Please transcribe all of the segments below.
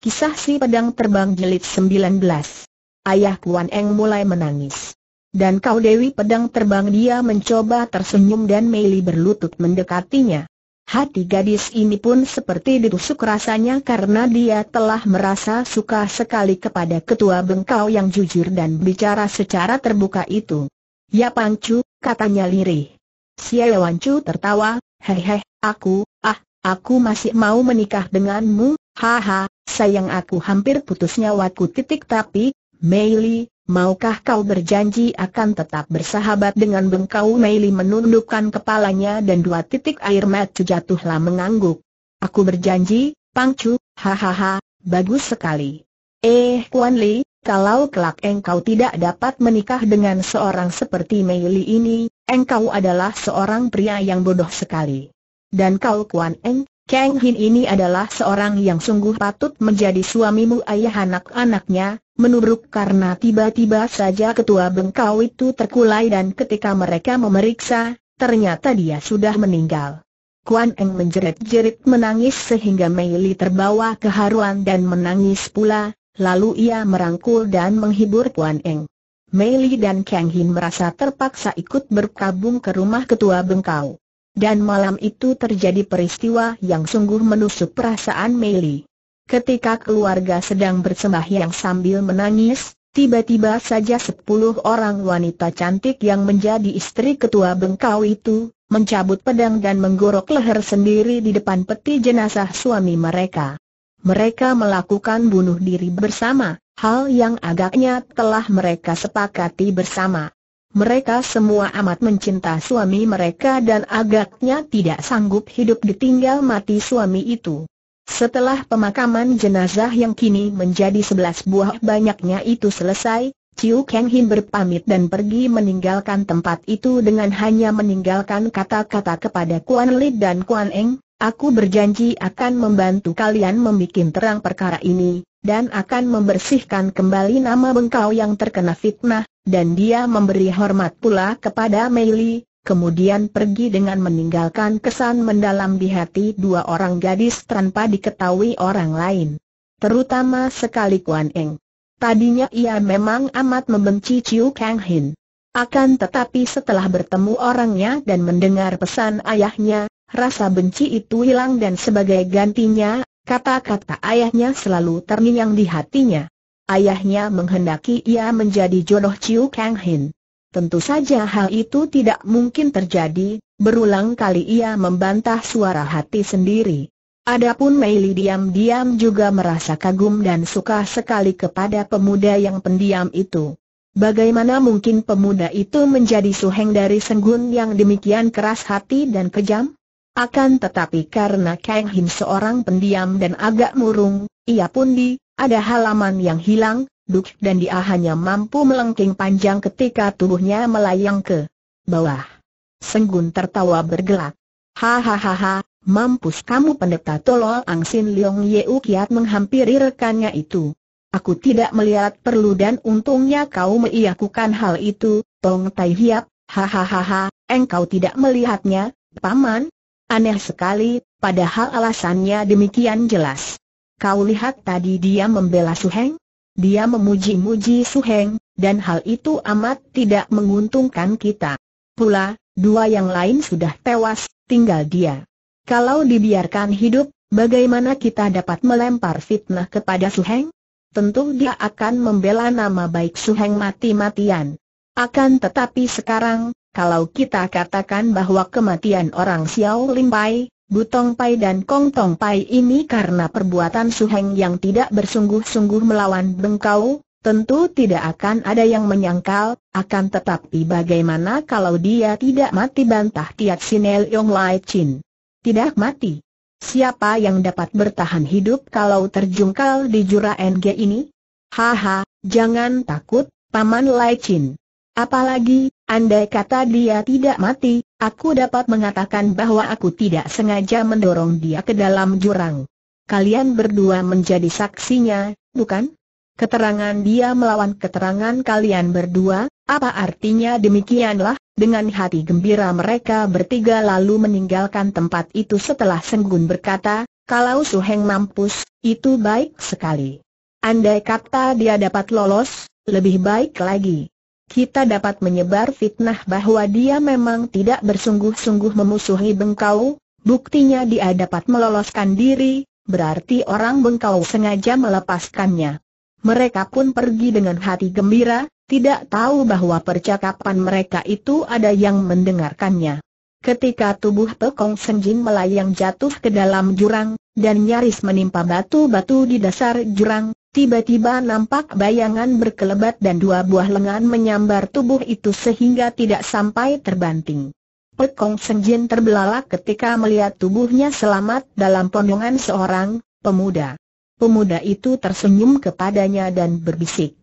Kisah si pedang terbang jilid 19. Ayah Kuan Eng mulai menangis. Dan kau Dewi pedang terbang dia mencoba tersenyum dan Meili berlutut mendekatinya. Hati gadis ini pun seperti ditusuk rasanya karena dia telah merasa suka sekali kepada ketua bengkau yang jujur dan bicara secara terbuka itu. Ya Pangcu, katanya lirih. Chu tertawa, hehe, aku, ah, aku masih mau menikah denganmu, Haha, sayang aku hampir putus nyawaku titik tapi, Meili, maukah kau berjanji akan tetap bersahabat dengan bengkau Meili menundukkan kepalanya dan dua titik air mata jatuhlah mengangguk. Aku berjanji, Pang Chu. hahaha, bagus sekali. Eh, Kuan Li, kalau kelak engkau tidak dapat menikah dengan seorang seperti Meili ini, engkau adalah seorang pria yang bodoh sekali. Dan kau Kuan Eng, Kang Hin ini adalah seorang yang sungguh patut menjadi suamimu ayah anak-anaknya, menurut karena tiba-tiba saja ketua bengkau itu terkulai dan ketika mereka memeriksa, ternyata dia sudah meninggal. Kuan Eng menjerit-jerit menangis sehingga Mei Li terbawa keharuan dan menangis pula, lalu ia merangkul dan menghibur Kuan Eng. Mei Li dan Kang Hin merasa terpaksa ikut berkabung ke rumah ketua bengkau dan malam itu terjadi peristiwa yang sungguh menusuk perasaan Meili. Ketika keluarga sedang bersembahyang sambil menangis, tiba-tiba saja sepuluh orang wanita cantik yang menjadi istri ketua bengkau itu, mencabut pedang dan menggorok leher sendiri di depan peti jenazah suami mereka. Mereka melakukan bunuh diri bersama, hal yang agaknya telah mereka sepakati bersama. Mereka semua amat mencinta suami mereka dan agaknya tidak sanggup hidup ditinggal mati suami itu. Setelah pemakaman jenazah yang kini menjadi sebelas buah banyaknya itu selesai, Chiu Kang Him berpamit dan pergi meninggalkan tempat itu dengan hanya meninggalkan kata-kata kepada Kuan Li dan Kuan Eng, Aku berjanji akan membantu kalian membuat terang perkara ini, dan akan membersihkan kembali nama bengkau yang terkena fitnah, dan dia memberi hormat pula kepada Mei kemudian pergi dengan meninggalkan kesan mendalam di hati dua orang gadis tanpa diketahui orang lain. Terutama sekali Kuan Eng. Tadinya ia memang amat membenci Chiu Kang Hin. Akan tetapi setelah bertemu orangnya dan mendengar pesan ayahnya, rasa benci itu hilang dan sebagai gantinya, kata-kata ayahnya selalu terngiang di hatinya ayahnya menghendaki ia menjadi jodoh Chiu Kang Hin. Tentu saja hal itu tidak mungkin terjadi, berulang kali ia membantah suara hati sendiri. Adapun Mei Li diam-diam juga merasa kagum dan suka sekali kepada pemuda yang pendiam itu. Bagaimana mungkin pemuda itu menjadi suheng dari Senggun yang demikian keras hati dan kejam? Akan tetapi karena Kang Hin seorang pendiam dan agak murung, ia pun di ada halaman yang hilang, duk dan dia hanya mampu melengking panjang ketika tubuhnya melayang ke bawah. Senggun tertawa bergelak. Hahaha, mampus kamu pendeta tolol Angsin Leong Yeu kiat menghampiri rekannya itu. Aku tidak melihat perlu dan untungnya kau meiakukan hal itu, Tong Tai Hiap, hahaha, engkau tidak melihatnya, paman? Aneh sekali, padahal alasannya demikian jelas. Kau lihat tadi dia membela Su Heng, Dia memuji-muji Su Heng, dan hal itu amat tidak menguntungkan kita. Pula, dua yang lain sudah tewas, tinggal dia. Kalau dibiarkan hidup, bagaimana kita dapat melempar fitnah kepada Su Heng? Tentu dia akan membela nama baik Su Heng mati-matian. Akan tetapi sekarang, kalau kita katakan bahwa kematian orang Xiao Limpai, Butong Pai dan Kong Tong Pai ini karena perbuatan Su Heng yang tidak bersungguh-sungguh melawan Bengkau, tentu tidak akan ada yang menyangkal, akan tetapi bagaimana kalau dia tidak mati bantah Tiat Sinel Yong Lai Chin. Tidak mati. Siapa yang dapat bertahan hidup kalau terjungkal di jura NG ini? Haha, jangan takut, Paman Lai Chin. Apalagi, andai kata dia tidak mati, aku dapat mengatakan bahwa aku tidak sengaja mendorong dia ke dalam jurang. Kalian berdua menjadi saksinya, bukan? Keterangan dia melawan keterangan kalian berdua, apa artinya demikianlah, dengan hati gembira mereka bertiga lalu meninggalkan tempat itu setelah Senggun berkata, kalau Suheng mampus, itu baik sekali. Andai kata dia dapat lolos, lebih baik lagi kita dapat menyebar fitnah bahwa dia memang tidak bersungguh-sungguh memusuhi Bengkau, buktinya dia dapat meloloskan diri, berarti orang Bengkau sengaja melepaskannya. Mereka pun pergi dengan hati gembira, tidak tahu bahwa percakapan mereka itu ada yang mendengarkannya. Ketika tubuh Pekong Senjin melayang jatuh ke dalam jurang, dan nyaris menimpa batu-batu di dasar jurang, Tiba-tiba nampak bayangan berkelebat dan dua buah lengan menyambar tubuh itu sehingga tidak sampai terbanting. Pekong Senjin terbelalak ketika melihat tubuhnya selamat dalam pondongan seorang pemuda. Pemuda itu tersenyum kepadanya dan berbisik.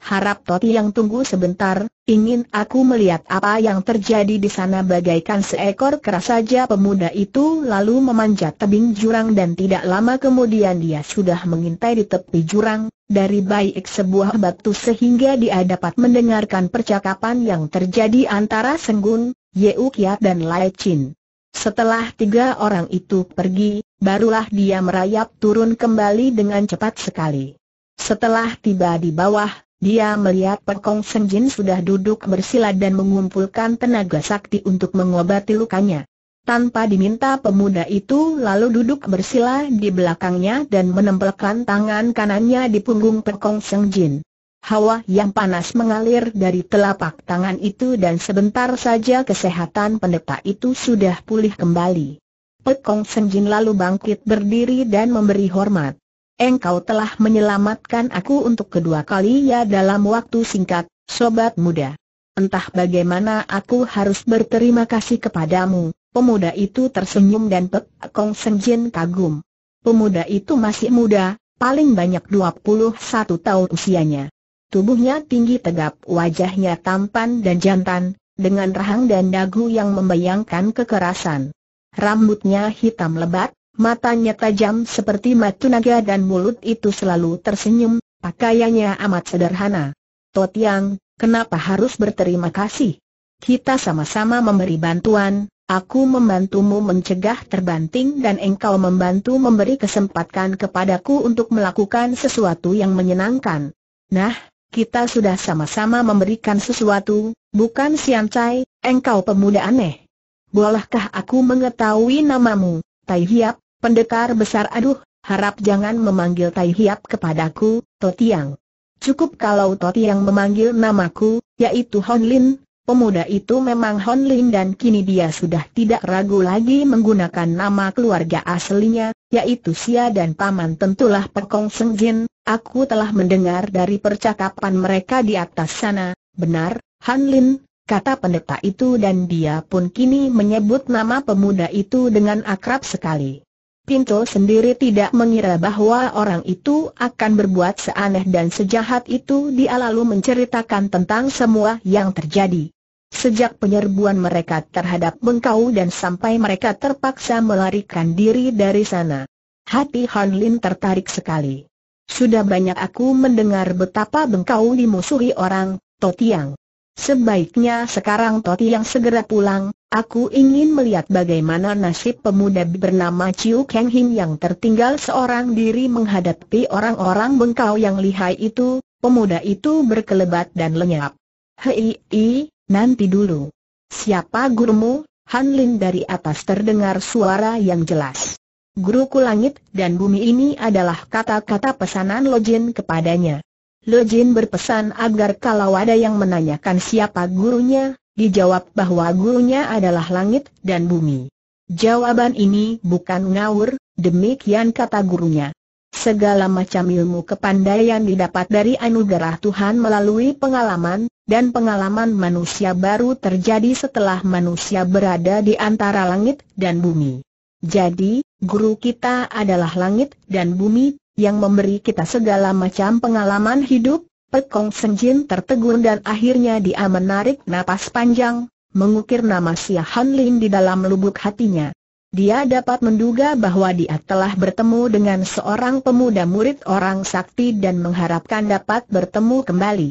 Harap Toti yang tunggu sebentar, ingin aku melihat apa yang terjadi di sana bagaikan seekor kera saja pemuda itu lalu memanjat tebing jurang dan tidak lama kemudian dia sudah mengintai di tepi jurang, dari baik sebuah batu sehingga dia dapat mendengarkan percakapan yang terjadi antara Senggun, Yeu Kiat dan Lai Chin. Setelah tiga orang itu pergi, barulah dia merayap turun kembali dengan cepat sekali. Setelah tiba di bawah, dia melihat Pekong Senjin sudah duduk bersila dan mengumpulkan tenaga sakti untuk mengobati lukanya. Tanpa diminta pemuda itu lalu duduk bersila di belakangnya dan menempelkan tangan kanannya di punggung Pekong Senjin. Hawa yang panas mengalir dari telapak tangan itu dan sebentar saja kesehatan pendeta itu sudah pulih kembali. Pekong Senjin lalu bangkit berdiri dan memberi hormat engkau telah menyelamatkan aku untuk kedua kali ya dalam waktu singkat, sobat muda. Entah bagaimana aku harus berterima kasih kepadamu, pemuda itu tersenyum dan Pek Kong Senjin kagum. Pemuda itu masih muda, paling banyak 21 tahun usianya. Tubuhnya tinggi tegap, wajahnya tampan dan jantan, dengan rahang dan dagu yang membayangkan kekerasan. Rambutnya hitam lebat, Matanya tajam seperti matu naga dan mulut itu selalu tersenyum, pakaiannya amat sederhana. Tot Yang, kenapa harus berterima kasih? Kita sama-sama memberi bantuan, aku membantumu mencegah terbanting dan engkau membantu memberi kesempatan kepadaku untuk melakukan sesuatu yang menyenangkan. Nah, kita sudah sama-sama memberikan sesuatu, bukan Sian Cai, engkau pemuda aneh. Bolehkah aku mengetahui namamu, Tai Hiap? Pendekar besar aduh, harap jangan memanggil Tai Hiap kepadaku, Totiang. Cukup kalau Totiang memanggil namaku, yaitu Hon Lin, pemuda itu memang Hon Lin dan kini dia sudah tidak ragu lagi menggunakan nama keluarga aslinya, yaitu Sia dan Paman tentulah Pekong Seng Jin, aku telah mendengar dari percakapan mereka di atas sana, benar, Hon Lin, kata pendeta itu dan dia pun kini menyebut nama pemuda itu dengan akrab sekali. Pinto sendiri tidak mengira bahwa orang itu akan berbuat seaneh dan sejahat itu dia lalu menceritakan tentang semua yang terjadi. Sejak penyerbuan mereka terhadap Bengkau dan sampai mereka terpaksa melarikan diri dari sana. Hati Han Lin tertarik sekali. Sudah banyak aku mendengar betapa Bengkau dimusuhi orang, Totiang. Sebaiknya sekarang Toti yang segera pulang, aku ingin melihat bagaimana nasib pemuda bernama Chiu Kang Hin yang tertinggal seorang diri menghadapi orang-orang bengkau yang lihai itu, pemuda itu berkelebat dan lenyap. Hei, i, nanti dulu. Siapa gurumu? Han Lin dari atas terdengar suara yang jelas. Guruku langit dan bumi ini adalah kata-kata pesanan Lojin kepadanya. Lu Jin berpesan agar kalau ada yang menanyakan siapa gurunya, dijawab bahwa gurunya adalah langit dan bumi. Jawaban ini bukan ngawur, demikian kata gurunya. Segala macam ilmu kepandaian didapat dari anugerah Tuhan melalui pengalaman, dan pengalaman manusia baru terjadi setelah manusia berada di antara langit dan bumi. Jadi, guru kita adalah langit dan bumi, yang memberi kita segala macam pengalaman hidup, Pekong Senjin tertegun dan akhirnya dia menarik napas panjang, mengukir nama Sia Han Lin di dalam lubuk hatinya. Dia dapat menduga bahwa dia telah bertemu dengan seorang pemuda murid orang sakti dan mengharapkan dapat bertemu kembali.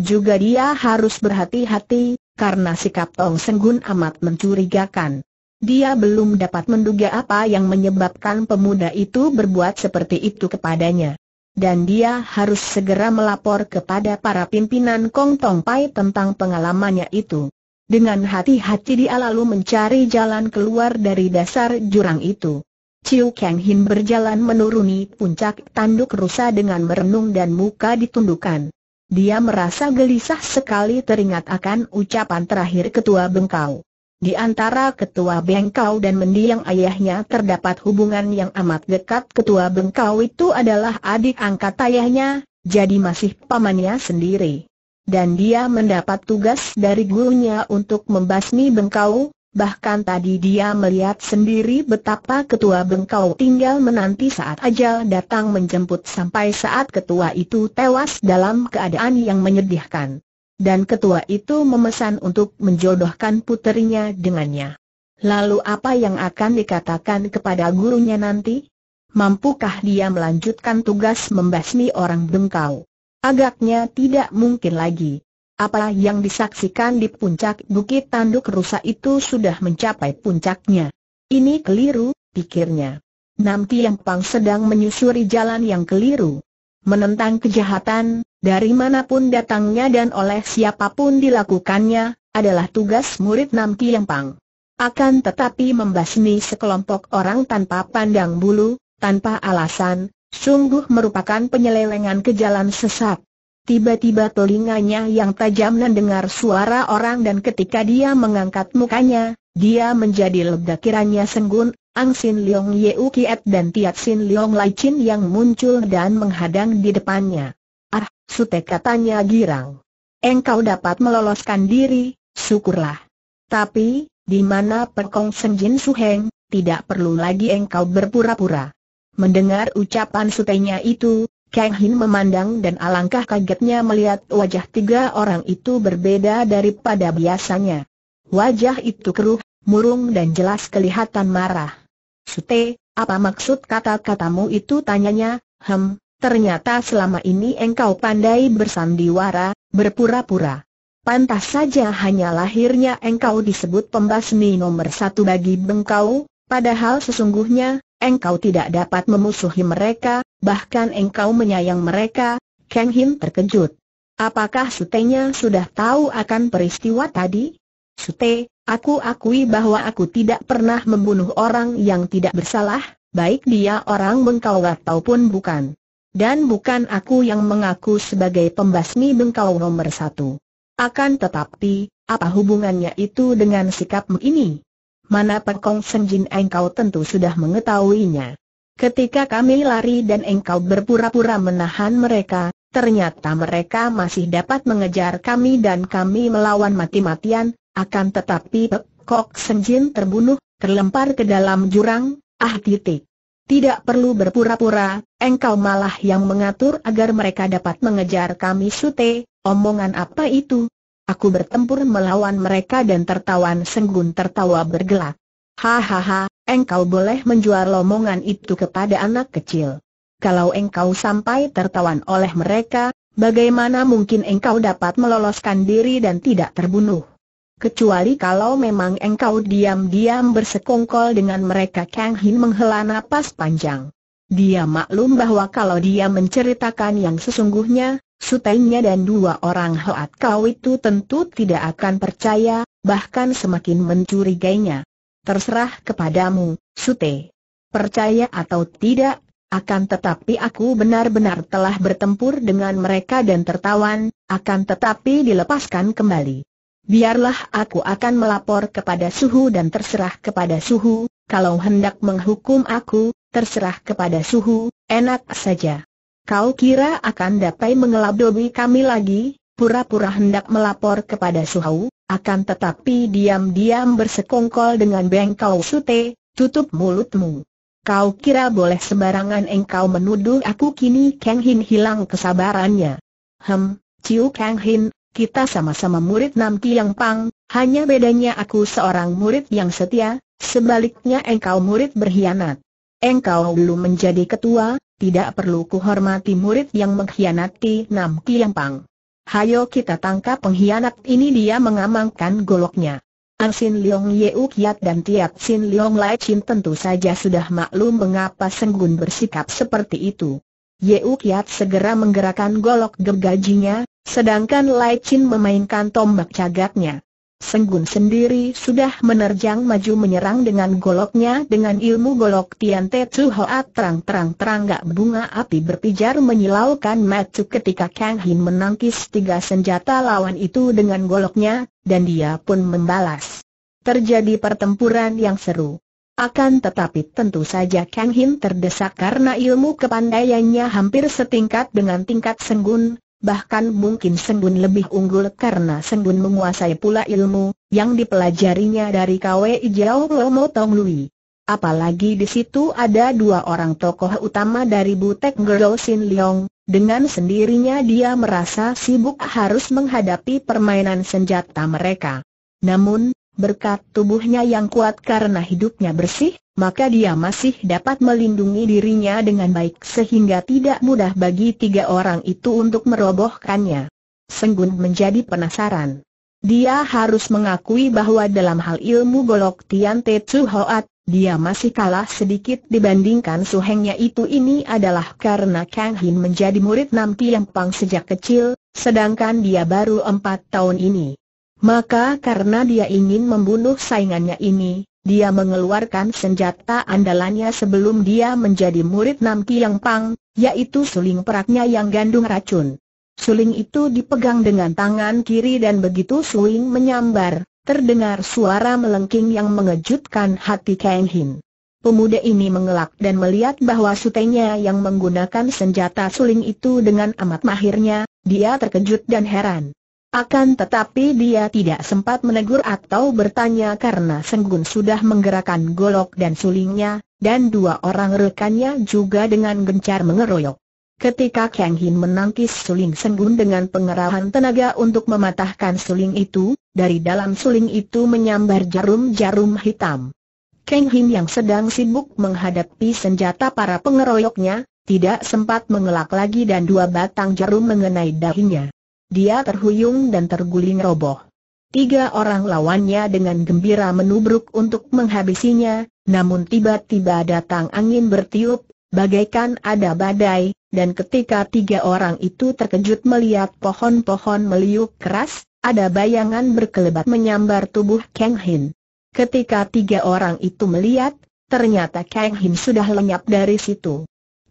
Juga dia harus berhati-hati, karena sikap Tong Senggun amat mencurigakan. Dia belum dapat menduga apa yang menyebabkan pemuda itu berbuat seperti itu kepadanya. Dan dia harus segera melapor kepada para pimpinan Kong Tong Pai tentang pengalamannya itu. Dengan hati-hati dia lalu mencari jalan keluar dari dasar jurang itu. Ciu Kang Hin berjalan menuruni puncak tanduk rusa dengan merenung dan muka ditundukkan. Dia merasa gelisah sekali teringat akan ucapan terakhir ketua bengkau. Di antara ketua bengkau dan mendiang ayahnya terdapat hubungan yang amat dekat ketua bengkau itu adalah adik angkat ayahnya, jadi masih pamannya sendiri. Dan dia mendapat tugas dari gurunya untuk membasmi bengkau, bahkan tadi dia melihat sendiri betapa ketua bengkau tinggal menanti saat ajal datang menjemput sampai saat ketua itu tewas dalam keadaan yang menyedihkan dan ketua itu memesan untuk menjodohkan puterinya dengannya. Lalu apa yang akan dikatakan kepada gurunya nanti? Mampukah dia melanjutkan tugas membasmi orang bengkau? Agaknya tidak mungkin lagi. Apa yang disaksikan di puncak Bukit Tanduk Rusa itu sudah mencapai puncaknya. Ini keliru, pikirnya. Nam Tiang Pang sedang menyusuri jalan yang keliru menentang kejahatan, dari manapun datangnya dan oleh siapapun dilakukannya, adalah tugas murid Nam Yang Pang. Akan tetapi membasmi sekelompok orang tanpa pandang bulu, tanpa alasan, sungguh merupakan penyelewengan ke jalan sesat. Tiba-tiba telinganya yang tajam mendengar suara orang dan ketika dia mengangkat mukanya, dia menjadi lega kiranya senggun Ang Sin Leong Yeu Kiet dan Tiat Sin Leong Lai Chin yang muncul dan menghadang di depannya. Ah, Sute katanya girang. Engkau dapat meloloskan diri, syukurlah. Tapi, di mana Perkong Su Heng? tidak perlu lagi engkau berpura-pura. Mendengar ucapan sutenya itu, Kang Hin memandang dan alangkah kagetnya melihat wajah tiga orang itu berbeda daripada biasanya. Wajah itu keruh, murung dan jelas kelihatan marah. Sute, apa maksud kata-katamu itu tanyanya, hem, ternyata selama ini engkau pandai bersandiwara, berpura-pura. Pantas saja hanya lahirnya engkau disebut pembasmi nomor satu bagi bengkau, padahal sesungguhnya, engkau tidak dapat memusuhi mereka, bahkan engkau menyayang mereka, Kang Hin terkejut. Apakah Sutenya sudah tahu akan peristiwa tadi? Sute, Aku akui bahwa aku tidak pernah membunuh orang yang tidak bersalah, baik dia orang bengkau ataupun bukan. Dan bukan aku yang mengaku sebagai pembasmi bengkau nomor satu. Akan tetapi, apa hubungannya itu dengan sikapmu ini? Mana Pekong Senjin engkau tentu sudah mengetahuinya. Ketika kami lari dan engkau berpura-pura menahan mereka, ternyata mereka masih dapat mengejar kami dan kami melawan mati-matian, akan tetapi Pek Kok Senjin terbunuh, terlempar ke dalam jurang, ah titik. Tidak perlu berpura-pura, engkau malah yang mengatur agar mereka dapat mengejar kami sute, omongan apa itu? Aku bertempur melawan mereka dan tertawan Senggun tertawa bergelak. Hahaha, engkau boleh menjual omongan itu kepada anak kecil. Kalau engkau sampai tertawan oleh mereka, bagaimana mungkin engkau dapat meloloskan diri dan tidak terbunuh? Kecuali kalau memang engkau diam-diam bersekongkol dengan mereka Kang Hin menghela napas panjang. Dia maklum bahwa kalau dia menceritakan yang sesungguhnya, sutainya dan dua orang Hoat Kau itu tentu tidak akan percaya, bahkan semakin mencurigainya. Terserah kepadamu, Sute. Percaya atau tidak, akan tetapi aku benar-benar telah bertempur dengan mereka dan tertawan, akan tetapi dilepaskan kembali biarlah aku akan melapor kepada suhu dan terserah kepada suhu, kalau hendak menghukum aku, terserah kepada suhu, enak saja. Kau kira akan dapat mengelabui kami lagi, pura-pura hendak melapor kepada suhu, akan tetapi diam-diam bersekongkol dengan bengkau sute, tutup mulutmu. Kau kira boleh sembarangan engkau menuduh aku kini Kang Hin hilang kesabarannya. Hem, Ciu Kang Hin, kita sama-sama murid Nam Yang Pang, hanya bedanya aku seorang murid yang setia, sebaliknya engkau murid berkhianat. Engkau belum menjadi ketua, tidak perlu kuhormati murid yang mengkhianati Nam Yang Pang. Hayo kita tangkap pengkhianat ini dia mengamankan goloknya. Sin Leong U Kiat dan Tiat Sin Leong Lai Chin tentu saja sudah maklum mengapa Senggun bersikap seperti itu. U Kiat segera menggerakkan golok gergajinya, Sedangkan Lai Chin memainkan tombak cagaknya. Senggun sendiri sudah menerjang maju menyerang dengan goloknya dengan ilmu golok Tian Te Chu Hoat terang-terang terangga bunga api berpijar menyilaukan Matsu ketika Kang Hin menangkis tiga senjata lawan itu dengan goloknya, dan dia pun membalas. Terjadi pertempuran yang seru. Akan tetapi tentu saja Kang Hin terdesak karena ilmu kepandaiannya hampir setingkat dengan tingkat Senggun, bahkan mungkin Senggun lebih unggul karena Senggun menguasai pula ilmu, yang dipelajarinya dari KWI Jiao Lomo Tong Lui. Apalagi di situ ada dua orang tokoh utama dari Butek Gerol Sin Leong, dengan sendirinya dia merasa sibuk harus menghadapi permainan senjata mereka. Namun, berkat tubuhnya yang kuat karena hidupnya bersih, maka dia masih dapat melindungi dirinya dengan baik sehingga tidak mudah bagi tiga orang itu untuk merobohkannya. Senggun menjadi penasaran. Dia harus mengakui bahwa dalam hal ilmu golok Tian Te Tzu Hoat, dia masih kalah sedikit dibandingkan suhengnya itu ini adalah karena Kang Hin menjadi murid Nam Tiang Pang sejak kecil, sedangkan dia baru empat tahun ini. Maka karena dia ingin membunuh saingannya ini, dia mengeluarkan senjata andalannya sebelum dia menjadi murid Nam Kiang Pang, yaitu suling peraknya yang gandung racun. Suling itu dipegang dengan tangan kiri dan begitu suling menyambar, terdengar suara melengking yang mengejutkan hati Kang Hin. Pemuda ini mengelak dan melihat bahwa sutenya yang menggunakan senjata suling itu dengan amat mahirnya, dia terkejut dan heran. Akan tetapi dia tidak sempat menegur atau bertanya karena Senggun sudah menggerakkan golok dan sulingnya, dan dua orang rekannya juga dengan gencar mengeroyok. Ketika Kang Hin menangkis suling Senggun dengan pengerahan tenaga untuk mematahkan suling itu, dari dalam suling itu menyambar jarum-jarum hitam. Kang Hin yang sedang sibuk menghadapi senjata para pengeroyoknya, tidak sempat mengelak lagi dan dua batang jarum mengenai dahinya dia terhuyung dan terguling roboh. Tiga orang lawannya dengan gembira menubruk untuk menghabisinya, namun tiba-tiba datang angin bertiup, bagaikan ada badai, dan ketika tiga orang itu terkejut melihat pohon-pohon meliuk keras, ada bayangan berkelebat menyambar tubuh Kang Hin. Ketika tiga orang itu melihat, ternyata Kang Hin sudah lenyap dari situ.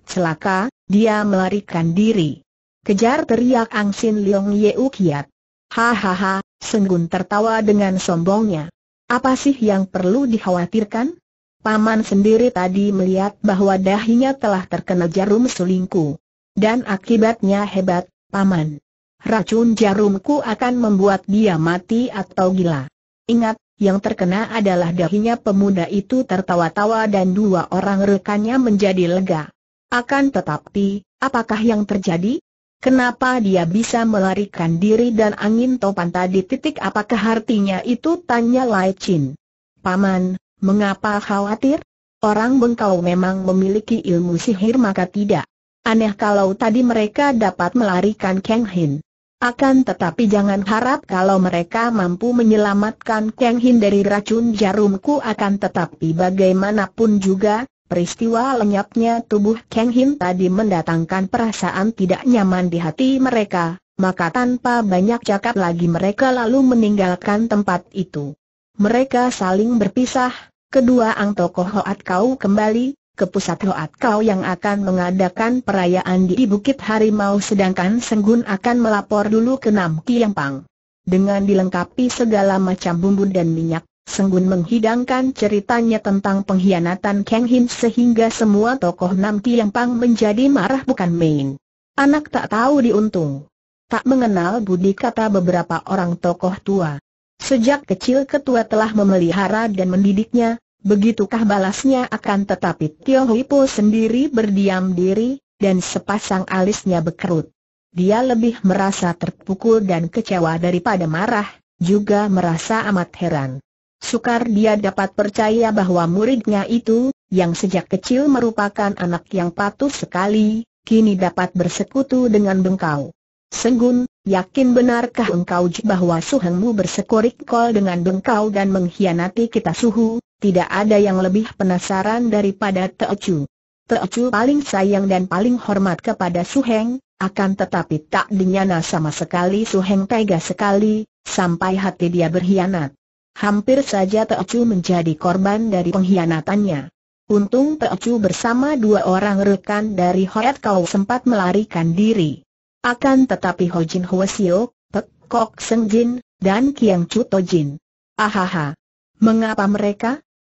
Celaka, dia melarikan diri. Kejar teriak Angsin Leong Yeu Kiat. Hahaha, Senggun tertawa dengan sombongnya. Apa sih yang perlu dikhawatirkan? Paman sendiri tadi melihat bahwa dahinya telah terkena jarum sulingku Dan akibatnya hebat, Paman. Racun jarumku akan membuat dia mati atau gila. Ingat, yang terkena adalah dahinya pemuda itu tertawa-tawa dan dua orang rekannya menjadi lega. Akan tetapi, apakah yang terjadi? Kenapa dia bisa melarikan diri dan angin topan tadi titik apakah artinya itu tanya Lai Chin. Paman, mengapa khawatir? Orang bengkau memang memiliki ilmu sihir maka tidak. Aneh kalau tadi mereka dapat melarikan Kang Hin. Akan tetapi jangan harap kalau mereka mampu menyelamatkan Kang Hin dari racun jarumku akan tetapi bagaimanapun juga, Peristiwa lenyapnya tubuh Kang Hin tadi mendatangkan perasaan tidak nyaman di hati mereka, maka tanpa banyak cakap lagi mereka lalu meninggalkan tempat itu. Mereka saling berpisah, kedua Ang Tokoh Hoat Kau kembali, ke pusat Hoat Kau yang akan mengadakan perayaan di Bukit Harimau sedangkan Senggun akan melapor dulu ke Nam Pang Dengan dilengkapi segala macam bumbu dan minyak, Senggun menghidangkan ceritanya tentang pengkhianatan Kang Hin sehingga semua tokoh Nam Tiang Pang menjadi marah bukan main. Anak tak tahu diuntung. Tak mengenal budi kata beberapa orang tokoh tua. Sejak kecil ketua telah memelihara dan mendidiknya, begitukah balasnya akan tetapi Tio Hui sendiri berdiam diri, dan sepasang alisnya berkerut. Dia lebih merasa terpukul dan kecewa daripada marah, juga merasa amat heran. Sukar dia dapat percaya bahwa muridnya itu, yang sejak kecil merupakan anak yang patuh sekali, kini dapat bersekutu dengan Bengkau. Senggun, yakin benarkah engkau bahwa suhengmu bersekorik kol dengan Bengkau dan mengkhianati kita suhu? Tidak ada yang lebih penasaran daripada Teocu. Teocu paling sayang dan paling hormat kepada Suheng, akan tetapi tak dinyana sama sekali Suheng tega sekali, sampai hati dia berkhianat. Hampir saja Teocu menjadi korban dari pengkhianatannya. Untung Teocu bersama dua orang rekan dari Hoet Kau sempat melarikan diri. Akan tetapi Ho Jin Hwa Sio, Pek Kok Seng Jin, dan Kiang Chu To Jin. Ahaha. Mengapa mereka?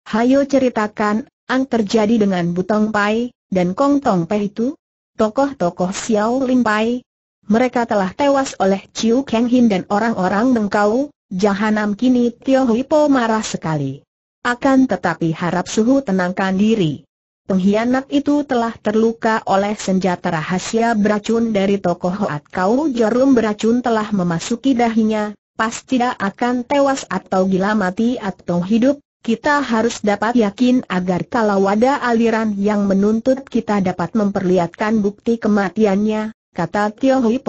Hayo ceritakan, ang terjadi dengan Butong Pai, dan Kong Tong Pai itu? Tokoh-tokoh Xiao Lim Pai. Mereka telah tewas oleh Chiu Kang Hin dan orang-orang Dengkau, Jahanam kini Tio Huipo marah sekali. Akan tetapi harap suhu tenangkan diri. Pengkhianat itu telah terluka oleh senjata rahasia beracun dari tokoh Hoat Kau Jarum beracun telah memasuki dahinya, pasti tidak akan tewas atau gila mati atau hidup, kita harus dapat yakin agar kalau ada aliran yang menuntut kita dapat memperlihatkan bukti kematiannya, kata Tio Hui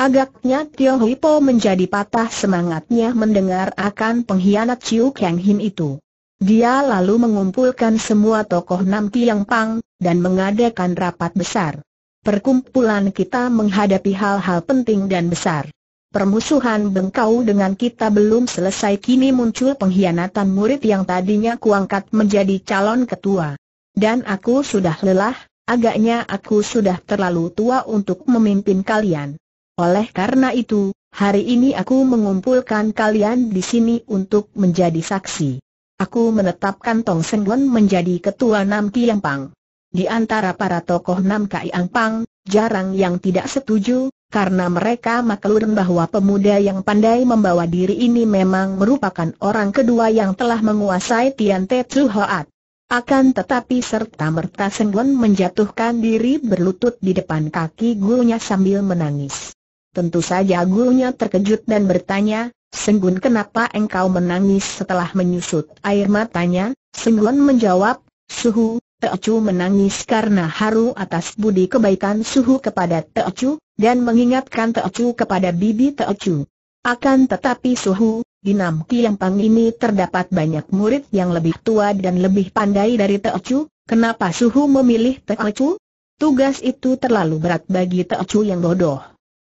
Agaknya Tio Hui menjadi patah semangatnya mendengar akan pengkhianat Chiu Kang Hin itu. Dia lalu mengumpulkan semua tokoh Nam Tiang Pang, dan mengadakan rapat besar. Perkumpulan kita menghadapi hal-hal penting dan besar. Permusuhan bengkau dengan kita belum selesai kini muncul pengkhianatan murid yang tadinya kuangkat menjadi calon ketua. Dan aku sudah lelah, agaknya aku sudah terlalu tua untuk memimpin kalian. Oleh karena itu, hari ini aku mengumpulkan kalian di sini untuk menjadi saksi. Aku menetapkan Tong Senggon menjadi ketua Nam Kiang Pang. Di antara para tokoh Nam Kiang Pang, jarang yang tidak setuju, karena mereka maklum bahwa pemuda yang pandai membawa diri ini memang merupakan orang kedua yang telah menguasai Tian Te Tzu Hoat. Akan tetapi serta merta Senggon menjatuhkan diri berlutut di depan kaki gurunya sambil menangis. Tentu saja gurunya terkejut dan bertanya, Senggun kenapa engkau menangis setelah menyusut air matanya? Senggun menjawab, Suhu, Teocu menangis karena haru atas budi kebaikan Suhu kepada Teocu, dan mengingatkan Teocu kepada bibi Teocu. Akan tetapi Suhu, di Nam Pang ini terdapat banyak murid yang lebih tua dan lebih pandai dari Teocu, kenapa Suhu memilih Teocu? Tugas itu terlalu berat bagi Teocu yang bodoh.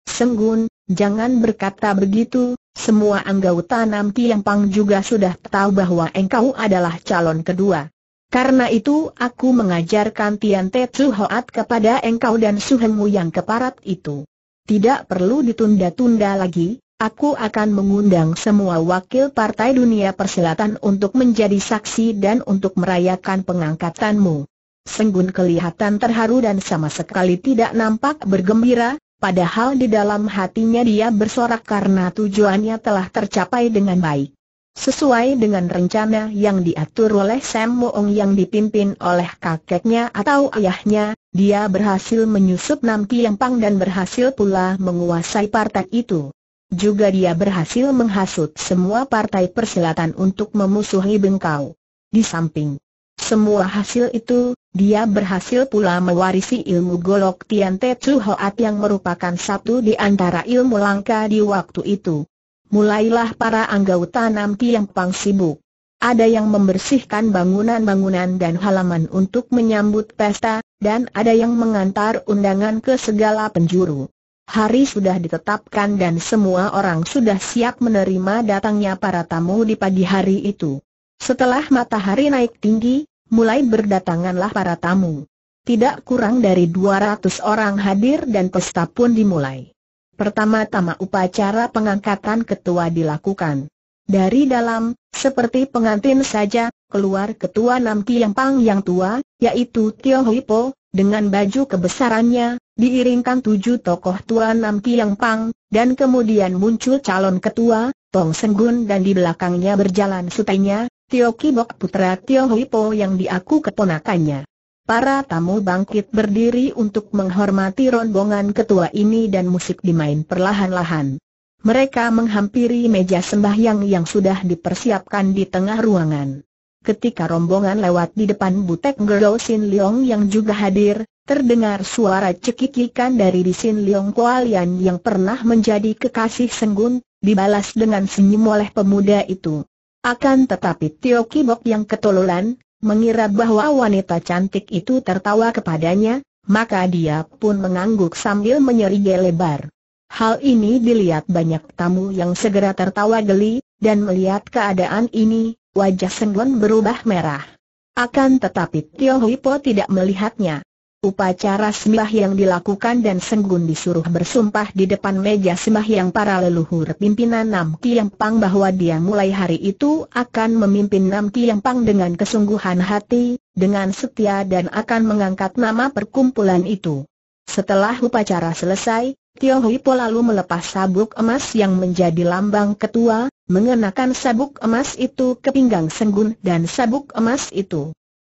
Senggun, jangan berkata begitu, semua anggota Nam Pang juga sudah tahu bahwa engkau adalah calon kedua. Karena itu aku mengajarkan Tian Te Tzu Hoat kepada engkau dan Suhengmu yang keparat itu. Tidak perlu ditunda-tunda lagi, aku akan mengundang semua wakil partai dunia perselatan untuk menjadi saksi dan untuk merayakan pengangkatanmu. Senggun kelihatan terharu dan sama sekali tidak nampak bergembira, Padahal di dalam hatinya dia bersorak karena tujuannya telah tercapai dengan baik. Sesuai dengan rencana yang diatur oleh Sam Moong yang dipimpin oleh kakeknya atau ayahnya, dia berhasil menyusup Nam Kiang Pang dan berhasil pula menguasai partai itu. Juga dia berhasil menghasut semua partai persilatan untuk memusuhi Bengkau. Di samping semua hasil itu, dia berhasil pula mewarisi ilmu golok Tian Te Chu Hoat yang merupakan satu di antara ilmu langka di waktu itu. Mulailah para anggota Nam Tiang Pang sibuk. Ada yang membersihkan bangunan-bangunan dan halaman untuk menyambut pesta, dan ada yang mengantar undangan ke segala penjuru. Hari sudah ditetapkan dan semua orang sudah siap menerima datangnya para tamu di pagi hari itu. Setelah matahari naik tinggi, mulai berdatanganlah para tamu. Tidak kurang dari 200 orang hadir dan pesta pun dimulai. Pertama-tama upacara pengangkatan ketua dilakukan. Dari dalam, seperti pengantin saja, keluar ketua Nam yang Pang yang tua, yaitu Tio Hui dengan baju kebesarannya, diiringkan tujuh tokoh tua Nam yang Pang, dan kemudian muncul calon ketua, Tong Senggun dan di belakangnya berjalan sutenya, Tio Kibok putra Tio Huipo yang diaku keponakannya. Para tamu bangkit berdiri untuk menghormati rombongan ketua ini dan musik dimain perlahan-lahan. Mereka menghampiri meja sembahyang yang sudah dipersiapkan di tengah ruangan. Ketika rombongan lewat di depan Butek Gerdo Sin Leong yang juga hadir, terdengar suara cekikikan dari Sin Leong Kualian yang pernah menjadi kekasih Senggun, dibalas dengan senyum oleh pemuda itu. Akan tetapi Tio Kibok yang ketololan, mengira bahwa wanita cantik itu tertawa kepadanya, maka dia pun mengangguk sambil menyeringai lebar. Hal ini dilihat banyak tamu yang segera tertawa geli, dan melihat keadaan ini, wajah Senggon berubah merah. Akan tetapi Tio Hipo tidak melihatnya. Upacara sembah yang dilakukan dan Senggun disuruh bersumpah di depan meja sembah yang para leluhur pimpinan Nam pang bahwa dia mulai hari itu akan memimpin Nam pang dengan kesungguhan hati, dengan setia dan akan mengangkat nama perkumpulan itu. Setelah upacara selesai, Tio Hui lalu melepas sabuk emas yang menjadi lambang ketua, mengenakan sabuk emas itu ke pinggang Senggun dan sabuk emas itu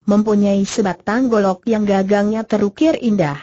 mempunyai sebatang golok yang gagangnya terukir indah.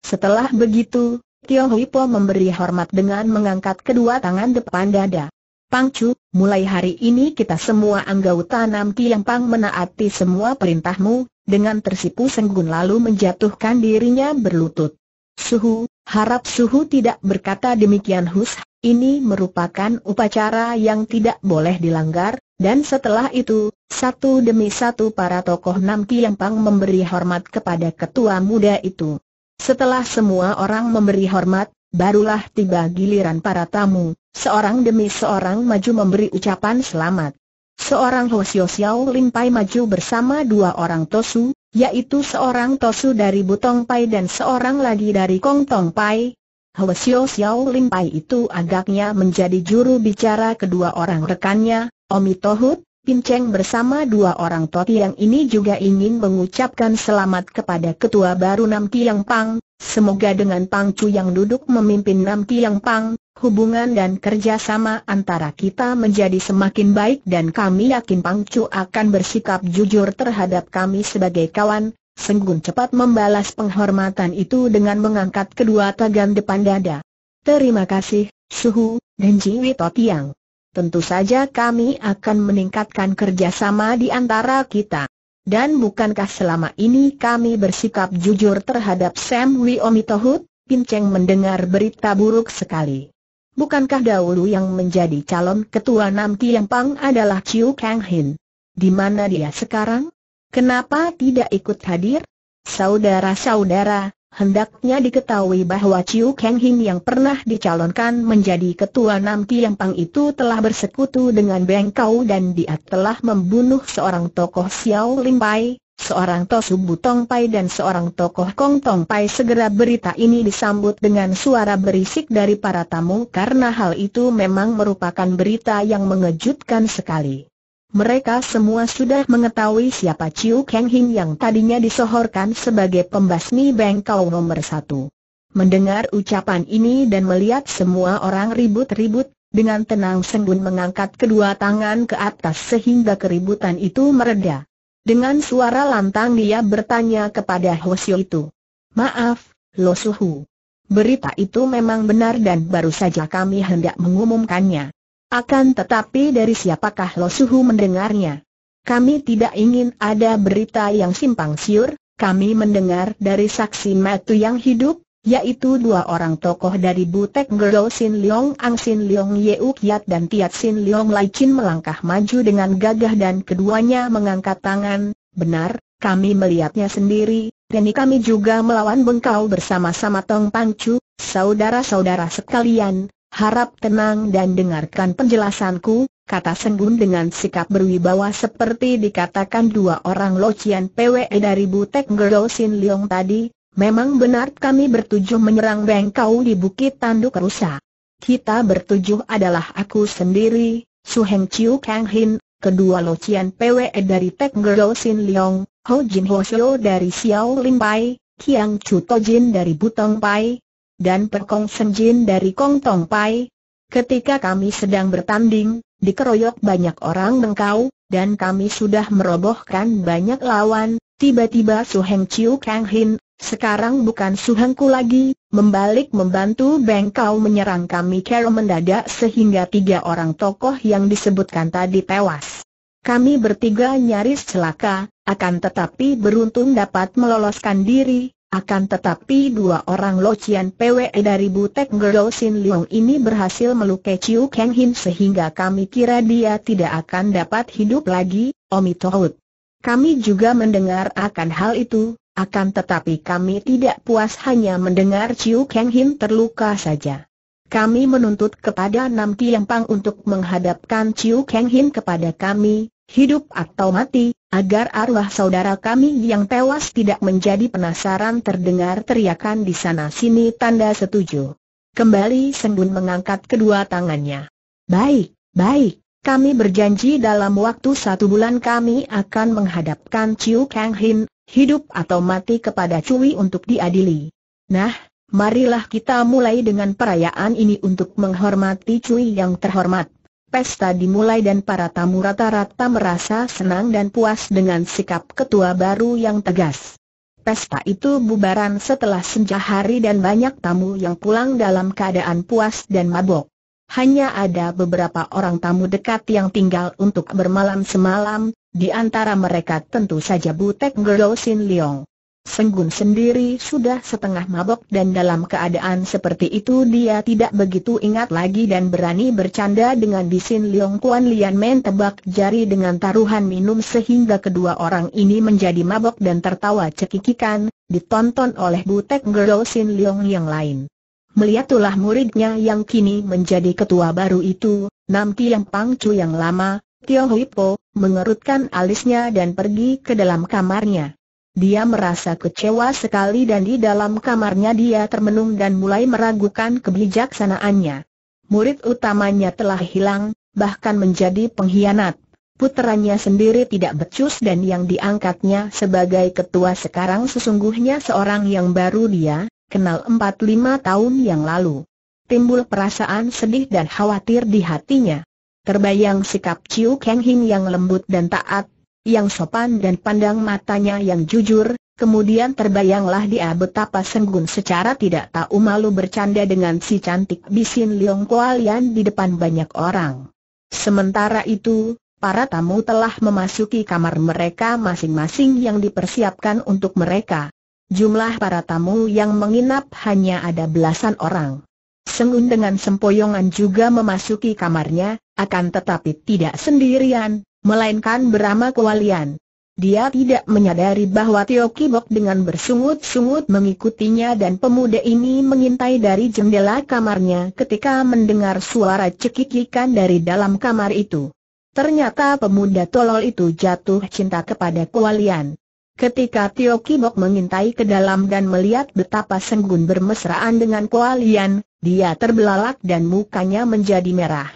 Setelah begitu, Tio Hui Po memberi hormat dengan mengangkat kedua tangan depan dada. Pang Pangcu, mulai hari ini kita semua anggota Nam Tiang Pang menaati semua perintahmu, dengan tersipu senggun lalu menjatuhkan dirinya berlutut. Suhu, harap Suhu tidak berkata demikian Hus, ini merupakan upacara yang tidak boleh dilanggar, dan setelah itu, satu demi satu para tokoh Nam Pang memberi hormat kepada ketua muda itu. Setelah semua orang memberi hormat, barulah tiba giliran para tamu, seorang demi seorang maju memberi ucapan selamat. Seorang Hosio Xiao Limpai maju bersama dua orang Tosu, yaitu seorang Tosu dari Butong Pai dan seorang lagi dari Kong Tong Pai. Hosio Xiao Limpai itu agaknya menjadi juru bicara kedua orang rekannya, Omi Tohut, Pinceng bersama dua orang Toti yang ini juga ingin mengucapkan selamat kepada ketua baru Nam Tiang Pang, semoga dengan Pang Chu yang duduk memimpin Nam Tiang Pang, hubungan dan kerjasama antara kita menjadi semakin baik dan kami yakin Pang Chu akan bersikap jujur terhadap kami sebagai kawan, Senggun cepat membalas penghormatan itu dengan mengangkat kedua tangan depan dada. Terima kasih, Suhu, dan Jiwi Totiang tentu saja kami akan meningkatkan kerjasama di antara kita. Dan bukankah selama ini kami bersikap jujur terhadap Sam Wiomitohut? Pinceng mendengar berita buruk sekali. Bukankah dahulu yang menjadi calon ketua Nam yang Pang adalah Chiu Kang Hin? Di mana dia sekarang? Kenapa tidak ikut hadir? Saudara-saudara, Hendaknya diketahui bahwa Chiu Keng Hin yang pernah dicalonkan menjadi ketua Nam Pang itu telah bersekutu dengan Beng Kau dan dia telah membunuh seorang tokoh Xiao Lim Pai, seorang Tosu Butong Pai dan seorang tokoh Kong Tong Pai. Segera berita ini disambut dengan suara berisik dari para tamu karena hal itu memang merupakan berita yang mengejutkan sekali. Mereka semua sudah mengetahui siapa Chiu Kang Hin yang tadinya disohorkan sebagai pembasmi bengkau nomor satu. Mendengar ucapan ini dan melihat semua orang ribut-ribut, dengan tenang Senggun mengangkat kedua tangan ke atas sehingga keributan itu mereda. Dengan suara lantang dia bertanya kepada Hosio itu. Maaf, Lo Suhu. Berita itu memang benar dan baru saja kami hendak mengumumkannya. Akan tetapi dari siapakah Lo Suhu mendengarnya? Kami tidak ingin ada berita yang simpang siur, kami mendengar dari saksi matu yang hidup, yaitu dua orang tokoh dari Butek Ngero Sin Leong Ang Sin Leong Yeu Kiat dan Tiat Sin Leong Lai Chin melangkah maju dengan gagah dan keduanya mengangkat tangan, benar, kami melihatnya sendiri, dan kami juga melawan bengkau bersama-sama Tong Pangcu, saudara-saudara sekalian, harap tenang dan dengarkan penjelasanku, kata Senggun dengan sikap berwibawa seperti dikatakan dua orang Locian PWE dari Butek Gerdo Sin Leong tadi, memang benar kami bertujuh menyerang Bengkau di Bukit Tanduk Rusa. Kita bertujuh adalah aku sendiri, Su Heng Chiu Kang Hin, kedua Locian PWE dari Tek Gerdo Sin Leong, Ho Jin Ho Shio dari Xiao Lim Pai, Kiang Chu To Jin dari Butong Pai, dan perkong senjin dari Kong Tong Pai. Ketika kami sedang bertanding, dikeroyok banyak orang mengkau, dan kami sudah merobohkan banyak lawan, tiba-tiba Su Heng Chiu Kang Hin, sekarang bukan Su Hengku lagi, membalik membantu beng kau menyerang kami kero mendadak sehingga tiga orang tokoh yang disebutkan tadi tewas. Kami bertiga nyaris celaka, akan tetapi beruntung dapat meloloskan diri, akan tetapi dua orang Locian PWE dari Butek Girl Sin Leong ini berhasil melukai Chiu Kang Hin sehingga kami kira dia tidak akan dapat hidup lagi, Omi Tohut. Kami juga mendengar akan hal itu, akan tetapi kami tidak puas hanya mendengar Chiu Kang Hin terluka saja. Kami menuntut kepada Nam Tiang Pang untuk menghadapkan Chiu Kang Hin kepada kami, hidup atau mati, agar arwah saudara kami yang tewas tidak menjadi penasaran terdengar teriakan di sana-sini tanda setuju. Kembali Sembun mengangkat kedua tangannya. Baik, baik, kami berjanji dalam waktu satu bulan kami akan menghadapkan Chiu Kang Hin, hidup atau mati kepada Cui untuk diadili. Nah, marilah kita mulai dengan perayaan ini untuk menghormati Cui yang terhormat. Pesta dimulai dan para tamu rata-rata merasa senang dan puas dengan sikap ketua baru yang tegas. Pesta itu bubaran setelah senja hari dan banyak tamu yang pulang dalam keadaan puas dan mabok. Hanya ada beberapa orang tamu dekat yang tinggal untuk bermalam semalam, di antara mereka tentu saja Butek Gerlo Sin Leong. Senggun sendiri sudah setengah mabok dan dalam keadaan seperti itu dia tidak begitu ingat lagi dan berani bercanda dengan Bisin Leong Kuan Lian Men tebak jari dengan taruhan minum sehingga kedua orang ini menjadi mabok dan tertawa cekikikan, ditonton oleh Butek girl Sin Leong yang lain. Melihat ulah muridnya yang kini menjadi ketua baru itu, Nam Tiang Chu yang lama, Tio Huipo, mengerutkan alisnya dan pergi ke dalam kamarnya. Dia merasa kecewa sekali dan di dalam kamarnya dia termenung dan mulai meragukan kebijaksanaannya. Murid utamanya telah hilang, bahkan menjadi pengkhianat. Putranya sendiri tidak becus dan yang diangkatnya sebagai ketua sekarang sesungguhnya seorang yang baru dia, kenal 4-5 tahun yang lalu. Timbul perasaan sedih dan khawatir di hatinya. Terbayang sikap Chiu Keng Hin yang lembut dan taat, yang sopan dan pandang matanya yang jujur, kemudian terbayanglah dia betapa Senggun secara tidak tahu malu bercanda dengan si cantik Bisin Leong Kualian di depan banyak orang. Sementara itu, para tamu telah memasuki kamar mereka masing-masing yang dipersiapkan untuk mereka. Jumlah para tamu yang menginap hanya ada belasan orang. Senggun dengan sempoyongan juga memasuki kamarnya, akan tetapi tidak sendirian, melainkan berama kewalian. Dia tidak menyadari bahwa Tio Kibok dengan bersungut-sungut mengikutinya dan pemuda ini mengintai dari jendela kamarnya ketika mendengar suara cekikikan dari dalam kamar itu. Ternyata pemuda tolol itu jatuh cinta kepada Kualian. Ketika Tio Kibok mengintai ke dalam dan melihat betapa Senggun bermesraan dengan Kualian, dia terbelalak dan mukanya menjadi merah.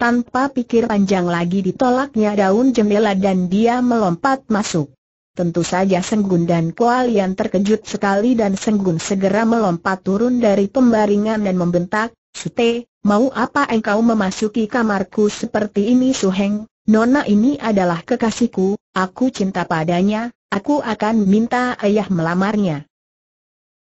Tanpa pikir panjang lagi ditolaknya daun jendela dan dia melompat masuk. Tentu saja Senggun dan Kualian terkejut sekali dan Senggun segera melompat turun dari pembaringan dan membentak, Sute, mau apa engkau memasuki kamarku seperti ini Suheng? Nona ini adalah kekasihku, aku cinta padanya, aku akan minta ayah melamarnya.